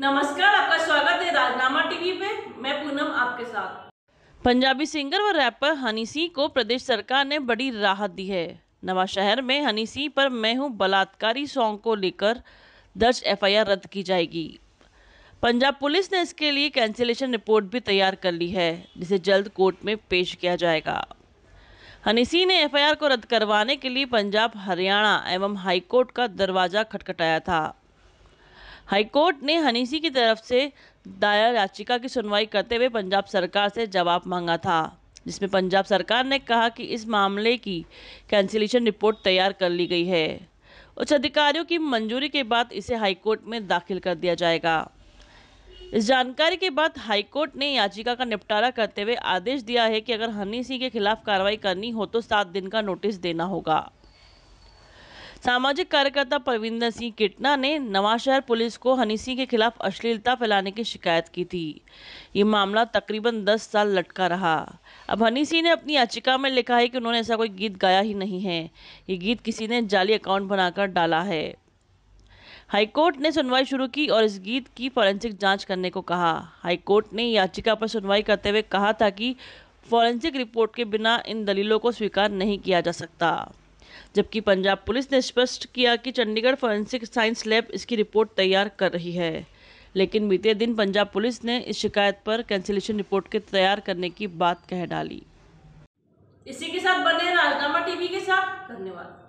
नमस्कार आपका स्वागत है राजनामा टीवी पे मैं पूनम आपके साथ पंजाबी सिंगर व रैपर हनी सिंह को प्रदेश सरकार ने बड़ी राहत दी है नवा शहर में हनी सिंह पर मैं हूं बलात्कारी सॉन्ग को लेकर दर्ज एफआईआर रद्द की जाएगी पंजाब पुलिस ने इसके लिए कैंसिलेशन रिपोर्ट भी तैयार कर ली है जिसे जल्द कोर्ट में पेश किया जाएगा हनी सिंह ने एफआईआर को रद्द करवाने के लिए पंजाब हरियाणा एवं हाईकोर्ट का दरवाज़ा खटखटाया था हाईकोर्ट ने हनीसी की तरफ से दायर याचिका की सुनवाई करते हुए पंजाब सरकार से जवाब मांगा था जिसमें पंजाब सरकार ने कहा कि इस मामले की कैंसिलेशन रिपोर्ट तैयार कर ली गई है उच्च अधिकारियों की मंजूरी के बाद इसे हाईकोर्ट में दाखिल कर दिया जाएगा इस जानकारी के बाद हाईकोर्ट ने याचिका का निपटारा करते हुए आदेश दिया है कि अगर हनी सिंह के खिलाफ कार्रवाई करनी हो तो सात दिन का नोटिस देना होगा सामाजिक कार्यकर्ता परविंदर सिंह किटना ने नवाशहर पुलिस को हनी सिंह के खिलाफ अश्लीलता फैलाने की शिकायत की थी ये मामला तकरीबन 10 साल लटका रहा अब हनी सिंह ने अपनी याचिका में लिखा है कि उन्होंने ऐसा कोई गीत गाया ही नहीं है ये गीत किसी ने जाली अकाउंट बनाकर डाला है हाईकोर्ट ने सुनवाई शुरू की और इस गीत की फॉरेंसिक जांच करने को कहा हाईकोर्ट ने याचिका पर सुनवाई करते हुए कहा था कि फॉरेंसिक रिपोर्ट के बिना इन दलीलों को स्वीकार नहीं किया जा सकता जबकि पंजाब पुलिस ने स्पष्ट किया कि चंडीगढ़ फॉरेंसिक साइंस लैब इसकी रिपोर्ट तैयार कर रही है लेकिन बीते दिन पंजाब पुलिस ने इस शिकायत पर कैंसिलेशन रिपोर्ट के तैयार करने की बात कह डाली इसी के साथ बने राजनामा टीवी के साथ धन्यवाद